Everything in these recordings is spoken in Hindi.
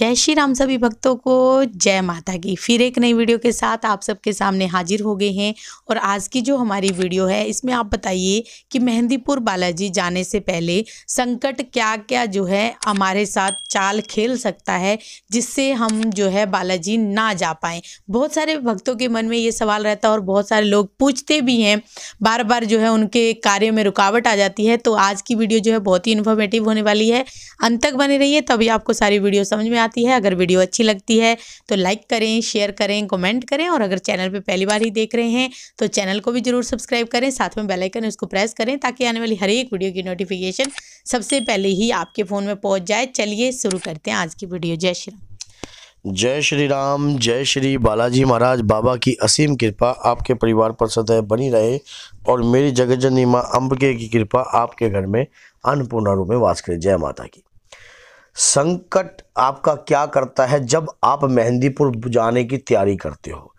जय श्री राम सभी भक्तों को जय माता की फिर एक नई वीडियो के साथ आप सबके सामने हाजिर हो गए हैं और आज की जो हमारी वीडियो है इसमें आप बताइए कि मेहंदीपुर बालाजी जाने से पहले संकट क्या क्या जो है हमारे साथ चाल खेल सकता है जिससे हम जो है बालाजी ना जा पाएँ बहुत सारे भक्तों के मन में ये सवाल रहता है और बहुत सारे लोग पूछते भी हैं बार बार जो है उनके कार्य में रुकावट आ जाती है तो आज की वीडियो जो है बहुत ही इन्फॉर्मेटिव होने वाली है अंत तक बने रहिए तभी आपको सारी वीडियो समझ में आती आती है अगर वीडियो अच्छी लगती है तो लाइक करें शेयर करें कमेंट करें और अगर चैनल पे पहली बार ही देख रहे हैं तो चैनल को भी जरूर सब्सक्राइब करें साथ में बेलाइकन उसको प्रेस करें ताकि आने वाली हर एक वीडियो की नोटिफिकेशन सबसे पहले ही आपके फ़ोन में पहुँच जाए चलिए शुरू करते हैं आज की वीडियो जय श्री राम जय श्री राम जय श्री बालाजी महाराज बाबा की असीम कृपा आपके परिवार पर सदैव बनी रहे और मेरी जगतजनी माँ अम्बके की कृपा आपके घर में अन्नपूर्णा रूप में वास करे जय माता की संकट आपका क्या करता है जब आप मेहंदीपुर जाने की तैयारी करते हो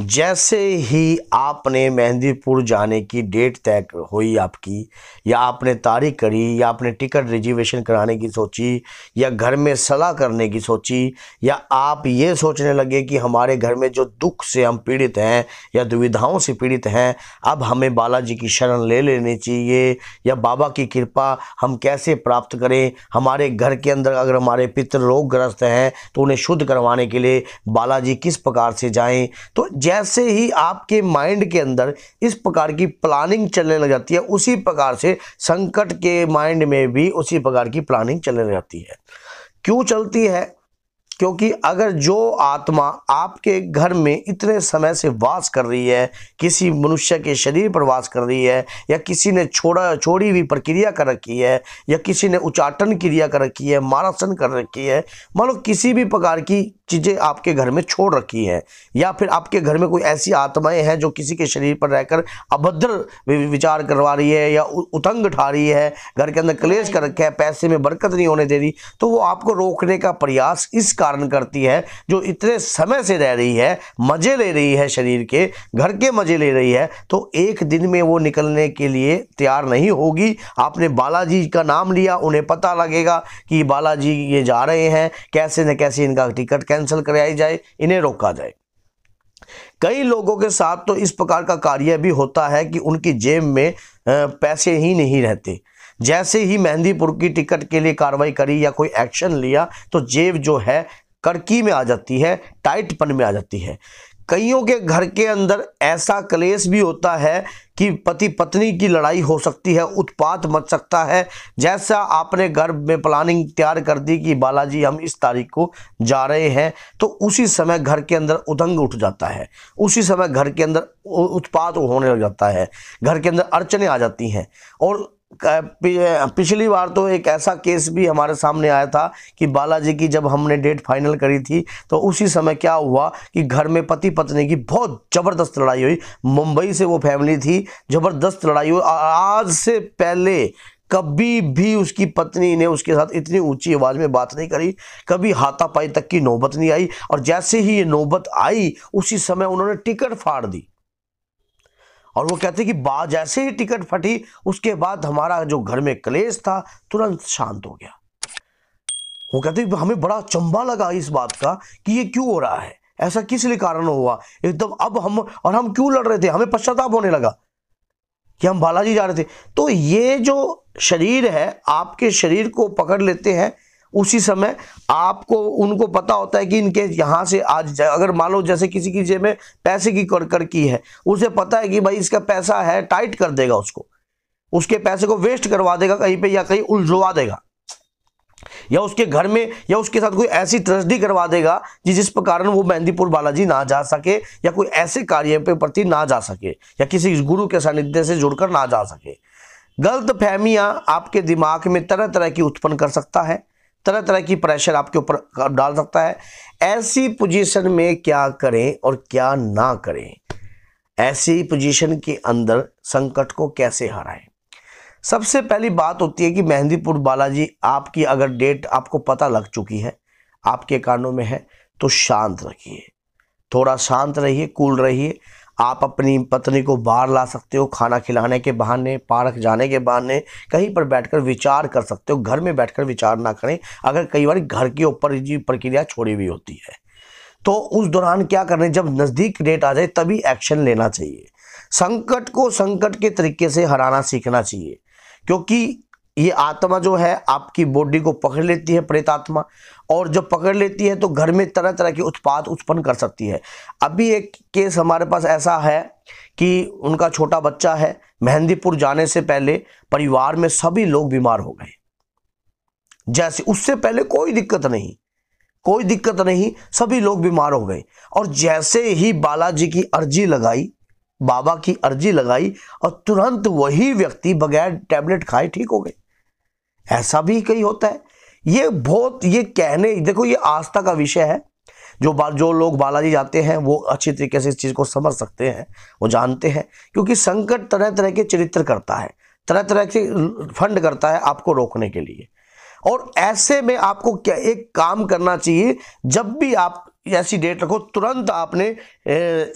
जैसे ही आपने मेहंदीपुर जाने की डेट तय हुई आपकी या आपने तारीख करी या आपने टिकट रिजर्वेशन कराने की सोची या घर में सलाह करने की सोची या आप ये सोचने लगे कि हमारे घर में जो दुख से हम पीड़ित हैं या दुविधाओं से पीड़ित हैं अब हमें बालाजी की शरण ले लेनी चाहिए या बाबा की कृपा हम कैसे प्राप्त करें हमारे घर के अंदर अगर हमारे पितृ रोगग्रस्त हैं तो उन्हें शुद्ध करवाने के लिए बालाजी किस प्रकार से जाएँ तो जैसे ही आपके माइंड के अंदर इस प्रकार की प्लानिंग चलने लग जाती है उसी प्रकार से संकट के माइंड में भी उसी प्रकार की प्लानिंग चलने लग जाती है क्यों चलती है क्योंकि अगर जो आत्मा आपके घर में इतने समय से वास कर रही है किसी मनुष्य के शरीर पर वास कर रही है या किसी ने छोड़ा छोड़ी हुई प्रक्रिया कर रखी है या किसी ने उच्चाटन क्रिया कर रखी है मारासन कर रखी है मानो किसी भी प्रकार की चीज़ें आपके घर में छोड़ रखी हैं या फिर आपके घर में कोई ऐसी आत्माएं हैं जो किसी के शरीर पर रहकर अभद्र विचार करवा रही है या उतंग उठा रही है घर के अंदर क्लेश कर रखे है पैसे में बरकत नहीं होने दे रही तो वो आपको रोकने का प्रयास इसका कारण करती है जो इतने समय से रह रही है मज़े ले रही है शरीर के घर के मज़े ले रही है तो एक दिन में वो निकलने के लिए तैयार नहीं होगी आपने बालाजी का नाम लिया उन्हें पता लगेगा कि बालाजी ये जा रहे हैं कैसे न कैसे इनका टिकट कैंसिल कराई जाए इन्हें रोका जाए कई लोगों के साथ तो इस प्रकार का कार्य भी होता है कि उनकी जेब में पैसे ही नहीं रहते जैसे ही मेहंदीपुर की टिकट के लिए कार्रवाई करी या कोई एक्शन लिया तो जेब जो है कड़की में आ जाती है टाइटपन में आ जाती है कईयों के घर के अंदर ऐसा क्लेश भी होता है कि पति पत्नी की लड़ाई हो सकती है उत्पात मच सकता है जैसा आपने घर में प्लानिंग तैयार कर दी कि बालाजी हम इस तारीख को जा रहे हैं तो उसी समय घर के अंदर उदंग उठ जाता है उसी समय घर के अंदर उत्पात होने लग जाता है घर के अंदर अड़चने आ जाती हैं और पिछली बार तो एक ऐसा केस भी हमारे सामने आया था कि बालाजी की जब हमने डेट फाइनल करी थी तो उसी समय क्या हुआ कि घर में पति पत्नी की बहुत ज़बरदस्त लड़ाई हुई मुंबई से वो फैमिली थी ज़बरदस्त लड़ाई हुई आज से पहले कभी भी उसकी पत्नी ने उसके साथ इतनी ऊंची आवाज़ में बात नहीं करी कभी हाथापाई तक की नौबत नहीं आई और जैसे ही ये नौबत आई उसी समय उन्होंने टिकट फाड़ दी और वो कहते कि बा जैसे ही टिकट फटी उसके बाद हमारा जो घर में क्लेश था तुरंत शांत हो गया वो कहते हमें बड़ा चंबा लगा इस बात का कि ये क्यों हो रहा है ऐसा किस लिए कारण हुआ एकदम अब हम और हम क्यों लड़ रहे थे हमें पश्चाताप होने लगा कि हम बालाजी जा रहे थे तो ये जो शरीर है आपके शरीर को पकड़ लेते हैं उसी समय आपको उनको पता होता है कि इनके यहाँ से आज अगर मान लो जैसे किसी की जेब में पैसे की कर की है उसे पता है कि भाई इसका पैसा है टाइट कर देगा उसको उसके पैसे को वेस्ट करवा देगा कहीं पे या कहीं उलझवा देगा या उसके घर में या उसके साथ कोई ऐसी ट्रस्टी करवा देगा जिस कारण वो मेहंदीपुर बालाजी ना जा सके या कोई ऐसे कार्य के प्रति ना जा सके या किसी गुरु के सानिध्य से जुड़कर ना जा सके गलत फहमियाँ आपके दिमाग में तरह तरह की उत्पन्न कर सकता है तरह तरह की प्रेशर आपके ऊपर डाल सकता है ऐसी पोजीशन में क्या करें और क्या ना करें ऐसी पोजीशन के अंदर संकट को कैसे हराएं सबसे पहली बात होती है कि मेहंदीपुर बालाजी आपकी अगर डेट आपको पता लग चुकी है आपके कानों में है तो शांत रखिए थोड़ा शांत रहिए कूल रहिए आप अपनी पत्नी को बाहर ला सकते हो खाना खिलाने के बहाने पार्क जाने के बहाने कहीं पर बैठकर विचार कर सकते हो घर में बैठकर विचार ना करें अगर कई बार घर के ऊपर जी प्रक्रिया छोड़ी हुई होती है तो उस दौरान क्या करें जब नज़दीक डेट आ जाए तभी एक्शन लेना चाहिए संकट को संकट के तरीके से हराना सीखना चाहिए क्योंकि ये आत्मा जो है आपकी बॉडी को पकड़ लेती है प्रेत आत्मा और जब पकड़ लेती है तो घर में तरह तरह के उत्पाद उत्पन्न कर सकती है अभी एक केस हमारे पास ऐसा है कि उनका छोटा बच्चा है मेहंदीपुर जाने से पहले परिवार में सभी लोग बीमार हो गए जैसे उससे पहले कोई दिक्कत नहीं कोई दिक्कत नहीं सभी लोग बीमार हो गए और जैसे ही बालाजी की अर्जी लगाई बाबा की अर्जी लगाई और तुरंत वही व्यक्ति बगैर टैबलेट खाए ठीक हो गए ऐसा भी कहीं होता है ये बहुत ये कहने देखो ये आस्था का विषय है जो बा, जो लोग बालाजी जाते हैं वो अच्छी तरीके से इस चीज़ को समझ सकते हैं वो जानते हैं क्योंकि संकट तरह तरह के चरित्र करता है तरह तरह के फंड करता है आपको रोकने के लिए और ऐसे में आपको क्या एक काम करना चाहिए जब भी आप ऐसी डेट रखो तुरंत आपने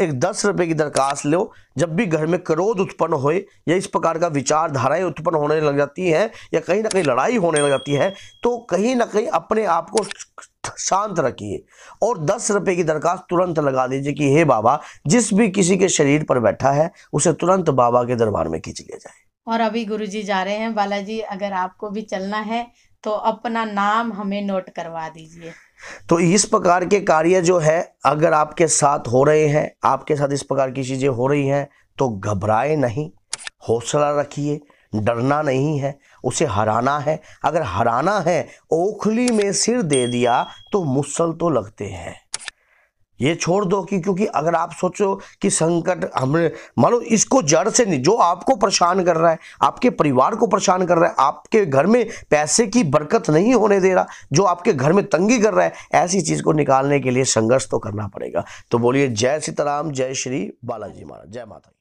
एक दस रुपए की दरखास्त लो जब भी घर में क्रोध उत्पन्न हो या इस प्रकार का विचारधाराएं उत्पन्न होने लग जाती हैं या कहीं ना कहीं लड़ाई होने लग जाती है तो कहीं ना कहीं अपने आप को शांत रखिए और दस रुपए की दरखास्त तुरंत लगा दीजिए कि हे बाबा जिस भी किसी के शरीर पर बैठा है उसे तुरंत बाबा के दरबार में खींच लिया जाए और अभी गुरु जी जा रहे हैं बालाजी अगर आपको भी चलना है तो अपना नाम हमें नोट करवा दीजिए तो इस प्रकार के कार्य जो है अगर आपके साथ हो रहे हैं आपके साथ इस प्रकार की चीज़ें हो रही हैं तो घबराए नहीं हौसला रखिए डरना नहीं है उसे हराना है अगर हराना है ओखली में सिर दे दिया तो मुसल तो लगते हैं ये छोड़ दो कि क्योंकि अगर आप सोचो कि संकट हमने मानो इसको जड़ से नहीं जो आपको परेशान कर रहा है आपके परिवार को परेशान कर रहा है आपके घर में पैसे की बरकत नहीं होने दे रहा जो आपके घर में तंगी कर रहा है ऐसी चीज़ को निकालने के लिए संघर्ष तो करना पड़ेगा तो बोलिए जय सीताराम जय श्री बालाजी महाराज जय माता